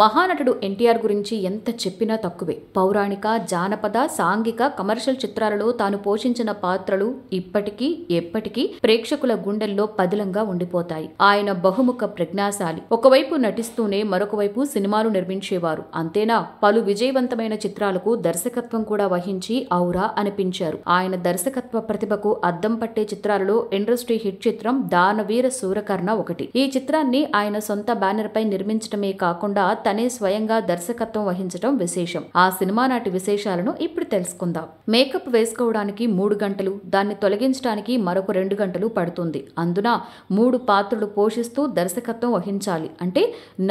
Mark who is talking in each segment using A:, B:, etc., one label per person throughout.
A: మహానటుడు ఎన్టీఆర్ గురించి ఎంత చెప్పినా తక్కువే పౌరాణిక జానపద సాంఘిక కమర్షియల్ చిత్రాలలో తాను పోషించిన పాత్రలు ఇప్పటికీ ఎప్పటికీ ప్రేక్షకుల గుండెల్లో పదిలంగా ఉండిపోతాయి ఆయన బహుముఖ ప్రజ్ఞాశాలి ఒకవైపు నటిస్తూనే మరొక వైపు సినిమాలు నిర్మించేవారు అంతేనా పలు విజయవంతమైన చిత్రాలకు దర్శకత్వం కూడా వహించి ఔరా అనిపించారు ఆయన దర్శకత్వ ప్రతిభకు అద్దం పట్టే చిత్రాలలో ఇండస్ట్రీ హిట్ చిత్రం దానవీర సూరకర్ణ ఒకటి ఈ చిత్రాన్ని ఆయన సొంత బ్యానర్ పై నిర్మించడమే కాకుండా తనే స్వయంగా దర్శకత్వం వహించడం విశేషం ఆ సినిమా నాటి విశేషాలను ఇప్పుడు తెలుసుకుందాం మేకప్ వేసుకోవడానికి మూడు గంటలు దాన్ని తొలగించడానికి మరొక రెండు గంటలు పడుతుంది అందున మూడు పాత్రలు పోషిస్తూ దర్శకత్వం వహించాలి అంటే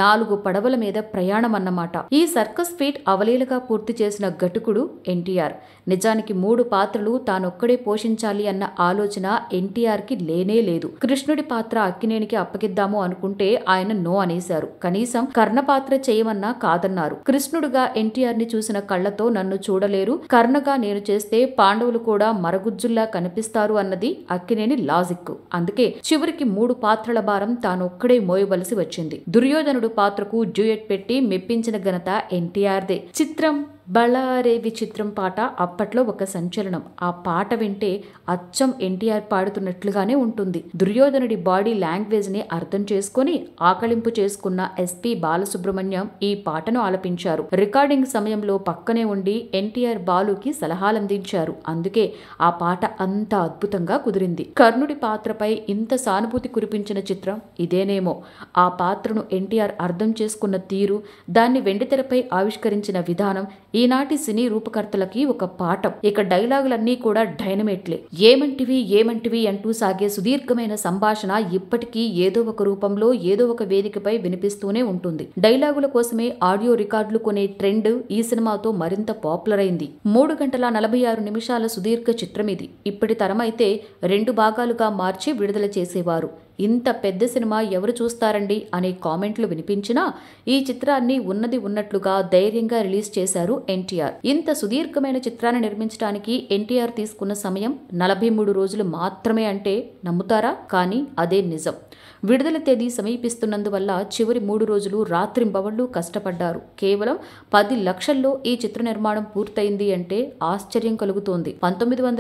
A: నాలుగు పడవల మీద ప్రయాణం అన్నమాట ఈ సర్కస్ ఫీట్ అవలీలగా పూర్తి చేసిన ఘటుకుడు ఎన్టీఆర్ నిజానికి మూడు పాత్రలు తానొక్కడే పోషించాలి అన్న ఆలోచన ఎన్టీఆర్కి లేనే లేదు కృష్ణుడి పాత్ర అక్కినేనికి అప్పగిద్దాము అనుకుంటే ఆయన నో అనేశారు కనీసం కర్ణ పాత్ర చేయమన్నా కాదన్నారు కృష్ణుడుగా ఎన్టీఆర్ ని చూసిన కళ్లతో నన్ను చూడలేరు కర్ణగా నేను చేస్తే పాండవులు కూడా మరగుజ్జుల్లా కనిపిస్తారు అన్నది అక్కినేని లాజిక్ అందుకే చివరికి మూడు పాత్రల భారం తాను ఒక్కడే మోయవలసి వచ్చింది దుర్యోధనుడు పాత్రకు డ్యూయట్ పెట్టి మెప్పించిన ఘనత ఎన్టీఆర్దే చిత్రం బళారే విచిత్రం పాట అప్పట్లో ఒక సంచలనం ఆ పాట వింటే అచ్చం ఎన్టీఆర్ పాడుతున్నట్లుగానే ఉంటుంది దుర్యోధనుడి బాడీ లాంగ్వేజ్ని అర్థం చేసుకుని ఆకలింపు చేసుకున్న ఎస్పి బాలసుబ్రహ్మణ్యం ఈ పాటను ఆలపించారు రికార్డింగ్ సమయంలో పక్కనే ఉండి ఎన్టీఆర్ బాలుకి సలహాలందించారు అందుకే ఆ పాట అంత అద్భుతంగా కుదిరింది కర్ణుడి పాత్రపై ఇంత సానుభూతి కురిపించిన చిత్రం ఇదేనేమో ఆ పాత్రను ఎన్టీఆర్ అర్థం చేసుకున్న తీరు దాన్ని వెండితెరపై ఆవిష్కరించిన విధానం ఈనాటి సినీ రూపకర్తలకి ఒక పాఠం ఇక డైలాగులన్నీ కూడా డైనమేట్లే ఏమంటివి ఏమంటివి అంటూ సాగే సుదీర్ఘమైన సంభాషణ ఇప్పటికీ ఏదో ఒక రూపంలో ఏదో ఒక వేదికపై వినిపిస్తూనే ఉంటుంది డైలాగుల కోసమే ఆడియో రికార్డులు కొనే ట్రెండ్ ఈ సినిమాతో మరింత పాపులర్ అయింది మూడు గంటల నలభై ఆరు నిమిషాల సుదీర్ఘ చిత్రం ఇది ఇప్పటి తరమైతే రెండు భాగాలుగా మార్చి విడుదల చేసేవారు ఇంత పెద్ద సినిమా ఎవరు చూస్తారండి అనే కామెంట్లు వినిపించినా ఈ చిత్రాన్ని ఉన్నది ఉన్నట్లుగా ధైర్యంగా రిలీజ్ చేశారు ఎన్టీఆర్ ఇంత సుదీర్ఘమైన చిత్రాన్ని నిర్మించడానికి ఎన్టీఆర్ తీసుకున్న సమయం నలభై మూడు రోజులు మాత్రమే అంటే నమ్ముతారా కానీ అదే నిజం విడుదల తేదీ సమీపిస్తున్నందువల్ల చివరి మూడు రోజులు రాత్రింబవళ్ళు కష్టపడ్డారు కేవలం పది లక్షల్లో ఈ చిత్ర నిర్మాణం పూర్తయింది అంటే ఆశ్చర్యం కలుగుతోంది పంతొమ్మిది వందల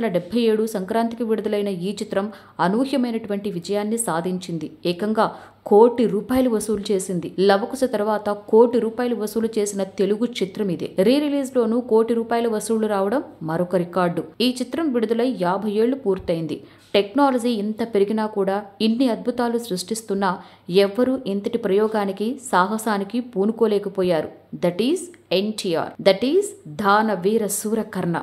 A: ఏడు సంక్రాంతికి విడుదలైన ఈ చిత్రం అనూహ్యమైనటువంటి విజయాన్ని సాధించారు సాధించింది ఏకంగా కోటి రూపాయలు వసూలు చేసింది లవకుశ తర్వాత కోటి రూపాయలు వసూలు చేసిన తెలుగు చిత్రం ఇది రీ రిలీజ్లోనూ కోటి రూపాయల వసూళ్లు రావడం మరొక రికార్డు ఈ చిత్రం విడుదలై యాభై ఏళ్లు పూర్తయింది టెక్నాలజీ ఇంత పెరిగినా కూడా ఇన్ని అద్భుతాలు సృష్టిస్తున్నా ఎవ్వరూ ఇంతటి ప్రయోగానికి సాహసానికి పూనుకోలేకపోయారు that is NTR that is దాన వీర సూరకర్ణ